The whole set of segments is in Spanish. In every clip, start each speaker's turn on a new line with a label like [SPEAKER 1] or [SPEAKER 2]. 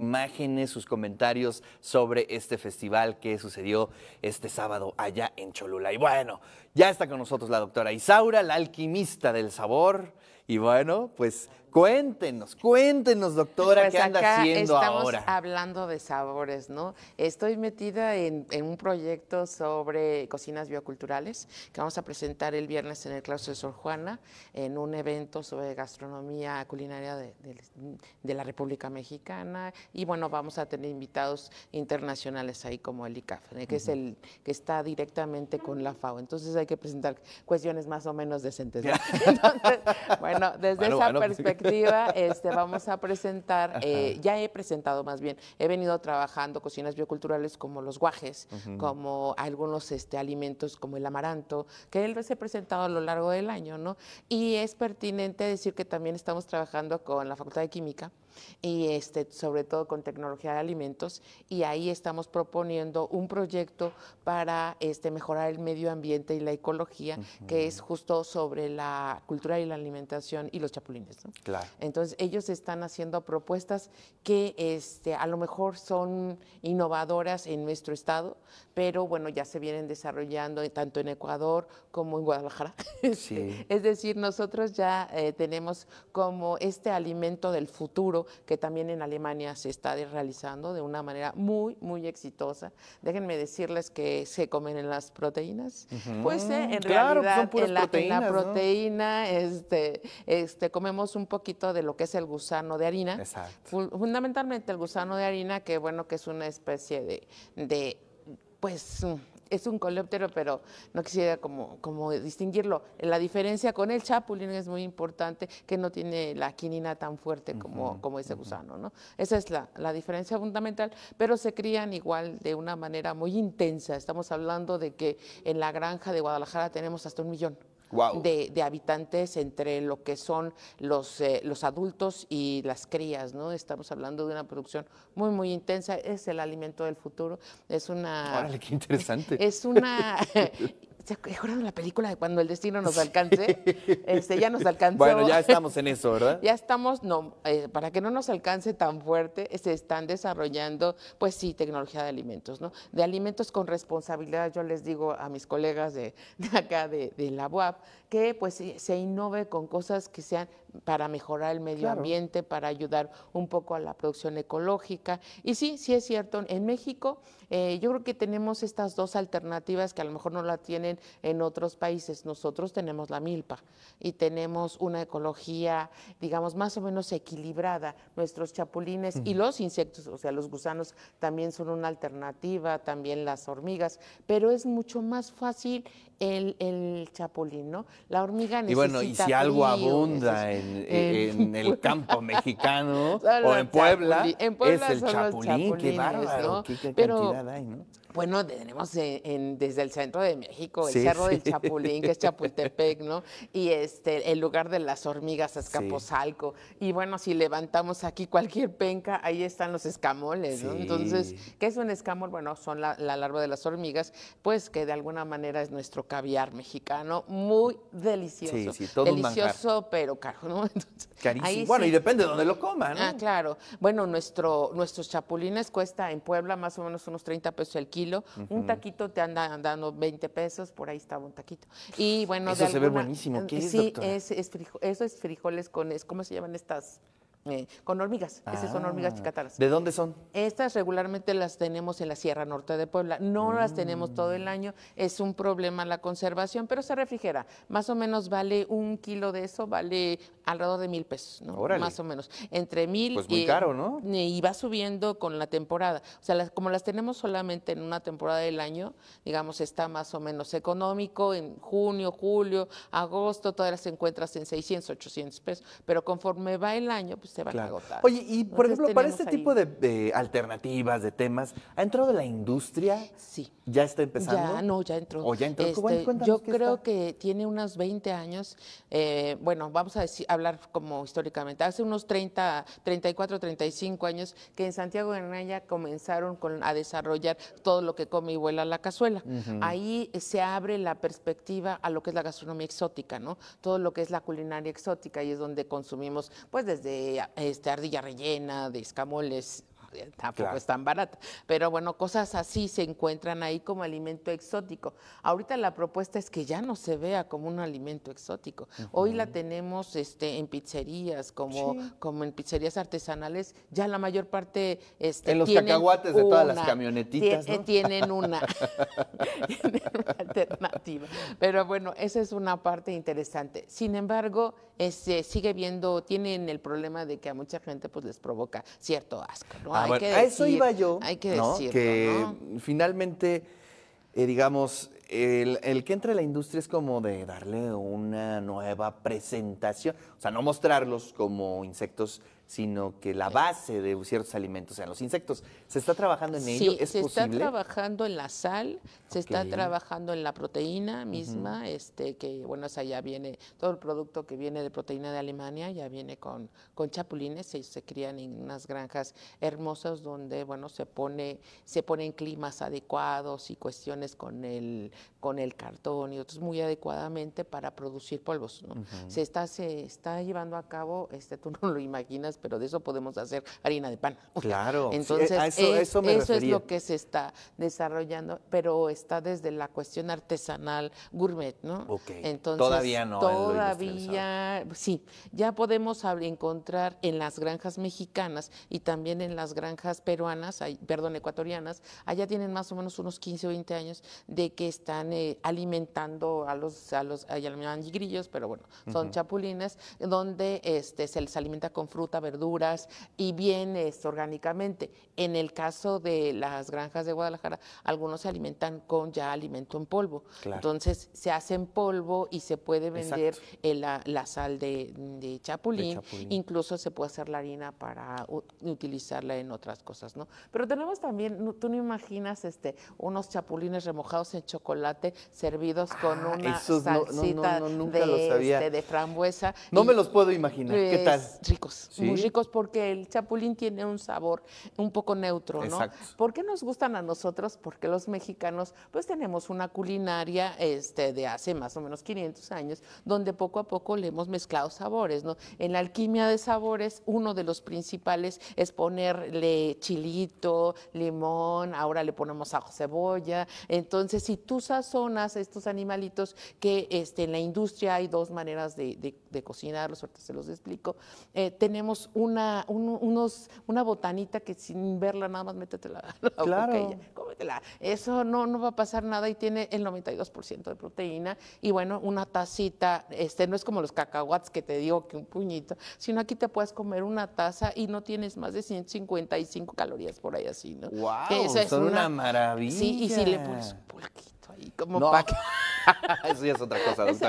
[SPEAKER 1] imágenes, sus comentarios sobre este festival que sucedió este sábado allá en Cholula. Y bueno, ya está con nosotros la doctora Isaura, la alquimista del sabor y bueno, pues cuéntenos, cuéntenos, doctora, pues ¿qué anda haciendo ahora? Estamos
[SPEAKER 2] hablando de sabores, ¿no? Estoy metida en, un proyecto sobre cocinas bioculturales que vamos a presentar el viernes en el claustro de Sor Juana, en un evento sobre gastronomía culinaria de, la República Mexicana. Y bueno, vamos a tener invitados internacionales ahí, como el ICAF, eh, que es el que está directamente con la FAO. Entonces hay que presentar cuestiones más o menos decentes. Entonces, bueno, bueno, desde esa perspectiva este, vamos a presentar, eh, ya he presentado más bien, he venido trabajando cocinas bioculturales como los guajes, como algunos este, alimentos como el amaranto, que él les ha presentado a lo largo del año, ¿no? Y es pertinente decir que también estamos trabajando con la Facultad de Química, y este, sobre todo con tecnología de alimentos. Y ahí estamos proponiendo un proyecto para este, mejorar el medio ambiente y la ecología, que es justo sobre la cultura y la alimentación y los chapulines. Claro. Entonces, ellos están haciendo propuestas que este, a lo mejor son innovadoras en nuestro estado, pero bueno, ya se vienen desarrollando tanto en Ecuador como en Guadalajara. Este, es decir, nosotros ya eh, tenemos como este alimento del futuro que también en Alemania se está realizando de una manera muy, muy exitosa. Déjenme decirles que se comen en las proteínas. Pues eh, en pues realidad en la, proteína este, este, comemos un poquito de lo que es el gusano de harina. Fundamentalmente el gusano de harina, que bueno, que es una especie de, de pues es un coleóptero, pero no quisiera como, como distinguirlo. La diferencia con el chapulín es muy importante, que no tiene la quinina tan fuerte como, ese gusano, ¿no? Esa es la, diferencia fundamental, pero se crían igual de una manera muy intensa. Estamos hablando de que en la granja de Guadalajara tenemos hasta un millón de, habitantes entre lo que son los, eh, los adultos y las crías, ¿no? Estamos hablando de una producción muy, muy intensa, es el alimento del futuro, es una...
[SPEAKER 1] qué interesante. Es
[SPEAKER 2] una... ¿Se la película de cuando el destino nos alcance?
[SPEAKER 1] Este, ya nos alcanzó. Bueno, ya estamos en eso, ¿verdad? ya
[SPEAKER 2] estamos, no, eh, para que no nos alcance tan fuerte, se están desarrollando, pues sí, tecnología de alimentos, ¿no? De alimentos con responsabilidad, yo les digo a mis colegas de, acá de, la UAP, que pues se innove con cosas que sean para mejorar el medio ambiente, para ayudar un poco a la producción ecológica. Y sí, sí es cierto, en México eh, yo creo que tenemos estas dos alternativas que a lo mejor no la tienen en otros países. Nosotros tenemos la milpa y tenemos una ecología, digamos, más o menos equilibrada. Nuestros chapulines y los insectos, o sea, los gusanos también son una alternativa, también las hormigas, pero es mucho más fácil el, chapulín, ¿no? La hormiga necesita Y bueno, y si algo abunda
[SPEAKER 1] en, el campo mexicano o en Puebla, es el chapulín, qué bárbaro, qué, cantidad hay, ¿no?
[SPEAKER 2] Bueno, tenemos desde el centro de México, el Cerro del Chapulín, que es Chapultepec, ¿no? Y este, el lugar de las hormigas, es Y bueno, si levantamos aquí cualquier penca, ahí están los escamoles, ¿no? Entonces, ¿qué es un escamol? Bueno, son la, larva de las hormigas, pues que de alguna manera es nuestro caviar mexicano, muy delicioso. Sí, todo Delicioso, pero caro, ¿no?
[SPEAKER 1] Carísimo. bueno, y depende de dónde lo coman, ah, ¿no?
[SPEAKER 2] Ah, claro. Bueno, nuestro, nuestros chapulines cuesta en Puebla más o menos unos 30 pesos el kilo un taquito te anda dando 20 pesos, por ahí estaba un taquito. Y bueno, eso se ve buenísimo. ¿Qué es, sí, eso es frijoles con, es, ¿cómo se llaman estas? Eh, con hormigas. Esas son hormigas ah, chicataras. ¿De dónde son? Estas regularmente las tenemos en la Sierra Norte de Puebla. No las tenemos todo el mm. año. Es un problema la conservación, pero se refrigera. Más o menos vale un kilo de eso, vale Alrededor de mil pesos, ¿no? Más o menos. Entre mil pues muy y, caro, ¿no? y va subiendo con la temporada. O sea, como las tenemos solamente en una temporada del año, digamos, está más o menos económico en junio, julio, agosto, todas las encuentras en 600, 800 pesos, pero conforme va el año, pues se van a agotar. Oye, y por ejemplo, para este tipo
[SPEAKER 1] de, alternativas, de temas, ¿ha entrado la industria? Sí. ¿Ya está empezando? Ya, no,
[SPEAKER 2] ya entró. ¿O ya entró? Este, yo creo que tiene unos 20 años, eh, bueno, vamos a decir, hablar como históricamente. Hace unos 30, 34, 35 años que en Santiago de Anaya comenzaron a desarrollar todo lo que come y vuela la cazuela. Ahí se abre la perspectiva a lo que es la gastronomía exótica, ¿no? Todo lo que es la culinaria exótica y es donde consumimos, pues desde este, ardilla rellena, de escamoles, tampoco es tan barata. Pero bueno, cosas así se encuentran ahí como alimento exótico. Ahorita la propuesta es que ya no se vea como un alimento exótico. Hoy la tenemos este, en pizzerías, como, como en pizzerías artesanales, ya la mayor parte... Este, en los cacahuates de todas las camionetitas. Tienen, una, una alternativa. Pero bueno, esa es una parte interesante. Sin embargo, este, sigue viendo, tienen el problema de que a mucha gente pues les provoca cierto asco. ¿no? Ah, a eso iba yo. Hay que ¿no? Que
[SPEAKER 1] finalmente, eh, digamos, el, que entra la industria es como de darle una nueva presentación, o sea, no mostrarlos como insectos sino que la base de ciertos alimentos sean los insectos. ¿Se está trabajando en ello? Sí, se está
[SPEAKER 2] trabajando en la sal, se está trabajando en la proteína misma, este que bueno, o sea, ya viene, todo el producto que viene de proteína de Alemania ya viene con, con chapulines, se, se crían en unas granjas hermosas donde bueno, se pone se ponen climas adecuados y cuestiones con el con el cartón y otros muy adecuadamente para producir polvos, ¿no? Se está se está llevando a cabo, este tú no lo imaginas pero de eso podemos hacer harina de pan. Claro. Entonces, eso, es, lo que se está desarrollando, pero está desde la cuestión artesanal gourmet, ¿no? Ok. Entonces, todavía no. Todavía, sí, ya podemos encontrar en las granjas mexicanas y también en las granjas peruanas, perdón, ecuatorianas, allá tienen más o menos unos 15 o 20 años de que están eh, alimentando a los, a los, a los grillos, pero bueno, son chapulines, donde este, se les alimenta con fruta, verduras y bienes orgánicamente. En el caso de las granjas de Guadalajara, algunos se alimentan con ya alimento en polvo. Entonces se hace en polvo y se puede vender el, la, sal de, chapulín. Incluso se puede hacer la harina para utilizarla en otras cosas, ¿no? Pero tenemos también, tú no imaginas este, unos chapulines remojados en chocolate servidos con una salsita de, frambuesa. No me los
[SPEAKER 1] puedo imaginar. ¿Qué tal? Ricos,
[SPEAKER 2] ricos porque el chapulín tiene un sabor un poco neutro, ¿no? Exacto. ¿Por qué nos gustan a nosotros? Porque los mexicanos pues tenemos una culinaria este, de hace más o menos 500 años donde poco a poco le hemos mezclado sabores, ¿no? En la alquimia de sabores uno de los principales es ponerle chilito, limón, ahora le ponemos ajo, cebolla. Entonces, si tú sazonas estos animalitos que este, en la industria hay dos maneras de, cocinar, de cocinarlos, se los explico, eh, tenemos una, unos, una botanita que sin verla nada más métetela a la boca cómetela. Eso no, no va a pasar nada y tiene el 92% de proteína. Y bueno, una tacita, este, no es como los cacahuates que te digo que un puñito, sino aquí te puedes comer una taza y no tienes más de 155 calorías por ahí así, ¿no? ¡Wow! son es una,
[SPEAKER 1] maravilla. Sí, y si le pones un
[SPEAKER 2] poquito ahí como para que...
[SPEAKER 1] eso ya es otra cosa, Eso,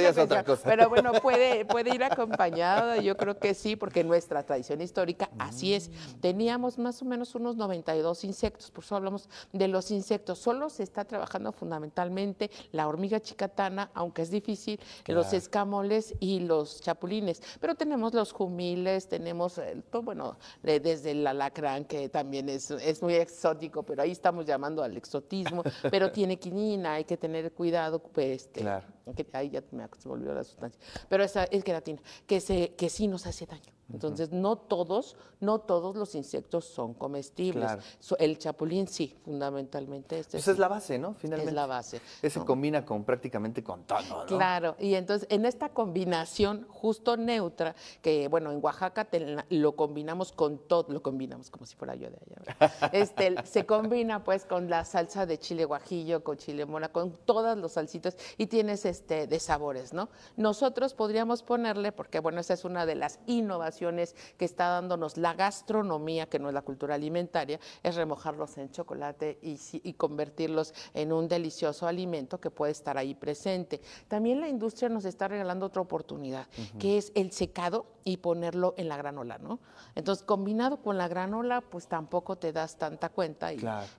[SPEAKER 1] ya es otra cosa. Pero bueno,
[SPEAKER 2] puede, puede ir acompañado, yo creo que sí, porque nuestra tradición histórica así es. Mm. Teníamos más o menos unos 92 insectos, por eso hablamos de los insectos. Solo se está trabajando fundamentalmente la hormiga chicatana, aunque es difícil, los escamoles y los chapulines. Pero tenemos los jumiles, tenemos, eh, bueno, desde el alacrán, que también es muy exótico, pero ahí estamos llamando al exotismo, pero tiene quinina, hay que tener cuidado ocupe pues, este, claro. ahí ya me volvió la sustancia, pero esa es queratina, que, se, que sí nos hace daño. Entonces, no todos, no todos los insectos son comestibles. el chapulín sí, fundamentalmente. Este pues es la
[SPEAKER 1] base, ¿no? Finalmente. Es la base. Ese combina con prácticamente con todo,
[SPEAKER 2] ¿no? Claro, y entonces en esta combinación justo neutra, que bueno, en Oaxaca lo combinamos con todo, lo combinamos como si fuera yo de allá. Este, se combina pues con la salsa de chile guajillo, con chile mora, con todas los salsitas y tienes este de sabores, ¿no? Nosotros podríamos ponerle, porque bueno, esa es una de las innovaciones que está dándonos la gastronomía, que no es la cultura alimentaria, es remojarlos en chocolate y, convertirlos en un delicioso alimento que puede estar ahí presente. También la industria nos está regalando otra oportunidad, que es el secado y ponerlo en la granola, ¿no? Entonces, combinado con la granola, pues tampoco te das tanta cuenta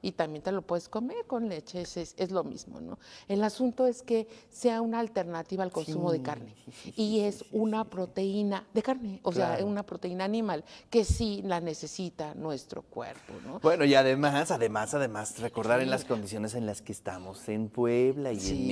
[SPEAKER 2] y, también te lo puedes comer con leche, es, lo mismo, ¿no? El asunto es que sea una alternativa al consumo de carne y es una proteína de carne, o sea, sea, una proteína animal que sí la necesita nuestro cuerpo, ¿no?
[SPEAKER 1] Bueno, y además, además, además, recordar en las condiciones en las que estamos en Puebla y en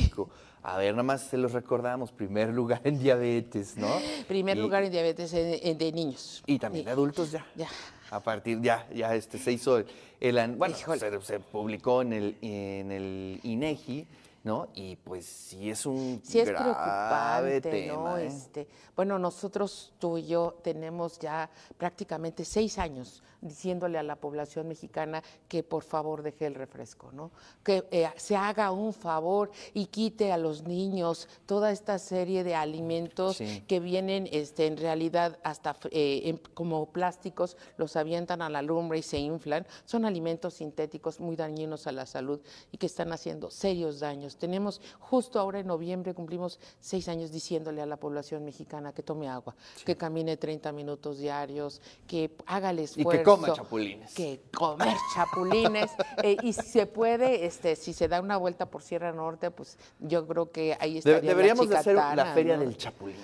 [SPEAKER 1] México. A ver, nada más se los recordamos, primer lugar en diabetes, ¿no? Primer lugar en
[SPEAKER 2] diabetes de niños.
[SPEAKER 1] Y también de adultos ya. Ya. A partir, ya, ya este, se hizo el, bueno, se, se, publicó en el, en el INEGI ¿no? Y pues si es un sí es grave preocupante, tema, ¿no? ¿eh? Este,
[SPEAKER 2] bueno, nosotros tú y yo tenemos ya prácticamente seis años diciéndole a la población mexicana que por favor deje el refresco, ¿no? Que eh, se haga un favor y quite a los niños toda esta serie de alimentos que vienen, este, en realidad hasta eh, como plásticos, los avientan a la lumbre y se inflan. Son alimentos sintéticos muy dañinos a la salud y que están haciendo serios daños tenemos, justo ahora en noviembre cumplimos seis años diciéndole a la población mexicana que tome agua, que camine 30 minutos diarios, que haga el esfuerzo. que coma chapulines. Que comer chapulines. Eh, y si se puede, este, si se da una vuelta por Sierra Norte, pues yo creo que ahí estaría Deberíamos la hacer la feria del chapulín.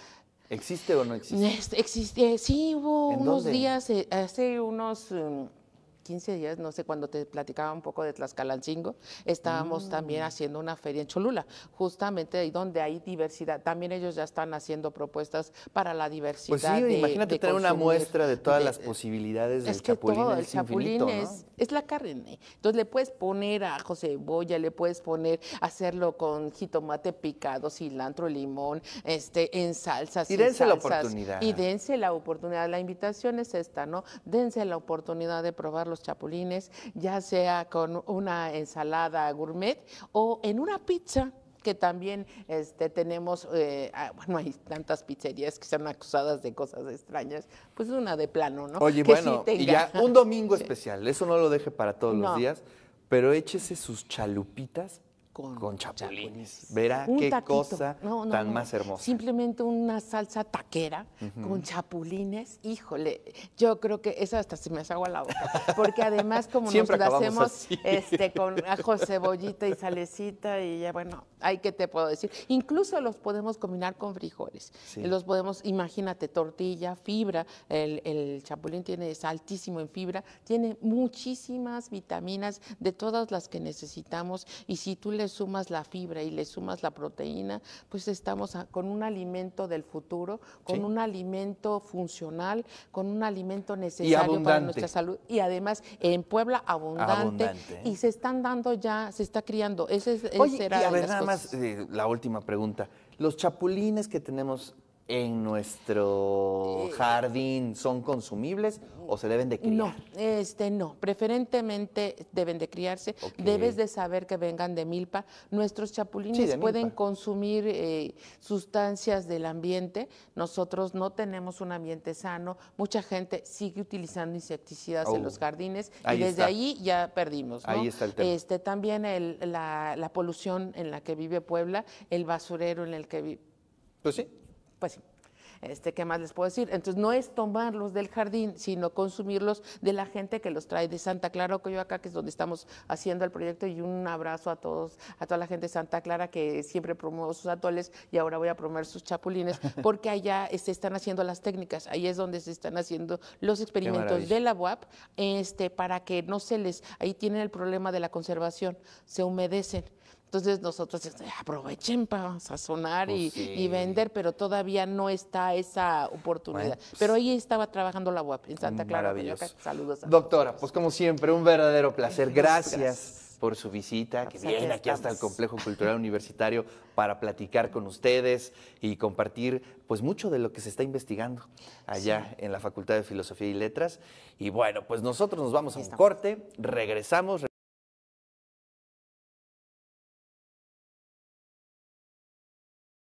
[SPEAKER 2] ¿Existe o no existe? Este, existe, sí, hubo unos días, eh, hace unos... Em, 15 días, no sé, cuando te platicaba un poco de Tlaxcalancingo, estábamos también mm. haciendo una feria en Cholula, justamente ahí donde hay diversidad. También ellos ya están haciendo propuestas para la diversidad. Pues sí, imagínate tener una muestra de
[SPEAKER 1] todas las posibilidades del es que Todo, el chapulín es,
[SPEAKER 2] la carne. Entonces le puedes poner a José Boya, le puedes poner, hacerlo con jitomate picado, cilantro, limón, este, en salsas. Y dense la oportunidad. Y dense la oportunidad. La invitación es esta, ¿no? Dense la oportunidad de probarlo chapulines, ya sea con una ensalada gourmet o en una pizza que también este, tenemos, eh, ah, bueno, hay tantas pizzerías que se han acusadas de cosas extrañas, pues una de plano, ¿no? Oye, bueno, y ya un domingo
[SPEAKER 1] especial, eso no lo deje para todos los días, pero échese sus chalupitas con, chapulines. Verá qué cosa tan más hermosa.
[SPEAKER 2] Simplemente una salsa taquera con chapulines. Híjole, yo creo que eso hasta se me hace agua la boca. Porque además, como nos lo hacemos este, con ajo, cebollita y salecita, y ya bueno, hay que te puedo decir. Incluso los podemos combinar con frijoles. Los podemos, imagínate, tortilla, fibra. El, chapulín tiene, es altísimo en fibra, tiene muchísimas vitaminas de todas las que necesitamos. Y si tú le sumas la fibra y le sumas la proteína, pues estamos con un alimento del futuro, con un alimento funcional, con un alimento necesario para nuestra salud. Y además en Puebla abundante. Y se están dando ya, se está criando. Ese, será y a ver, nada más
[SPEAKER 1] eh, la última pregunta. Los chapulines que tenemos en nuestro jardín son consumibles o se deben de criar?
[SPEAKER 2] No, este no, preferentemente deben de criarse. Debes de saber que vengan de milpa. Nuestros chapulines pueden consumir eh, sustancias del ambiente. Nosotros no tenemos un ambiente sano. Mucha gente sigue utilizando insecticidas en oh, los jardines y desde ahí ya perdimos. Ahí está el tema. Este, también la, la polución en la que vive Puebla, el basurero en el que vive. Pues sí. Pues sí. Este, ¿Qué más les puedo decir? Entonces, no es tomarlos del jardín, sino consumirlos de la gente que los trae de Santa Clara, o Coyoacá, que es donde estamos haciendo el proyecto. Y un abrazo a todos, a toda la gente de Santa Clara que siempre promueve sus atoles y ahora voy a promover sus chapulines, porque allá se están haciendo las técnicas, ahí es donde se están haciendo los experimentos de la UAP, este, para que no se les. Ahí tienen el problema de la conservación, se humedecen entonces nosotros ah, aprovechen para sazonar pues y, vender, pero todavía no está esa oportunidad. Pues pero ahí estaba trabajando la UAP en Santa Clara. Maravilloso. Saludos. A Doctora,
[SPEAKER 1] pues como siempre, un verdadero placer. Gracias. por su visita, que viene aquí hasta el Complejo Cultural Universitario para platicar con ustedes y compartir pues mucho de lo que se está investigando allá en la Facultad de Filosofía y Letras. Y bueno, pues nosotros nos vamos a un corte, regresamos.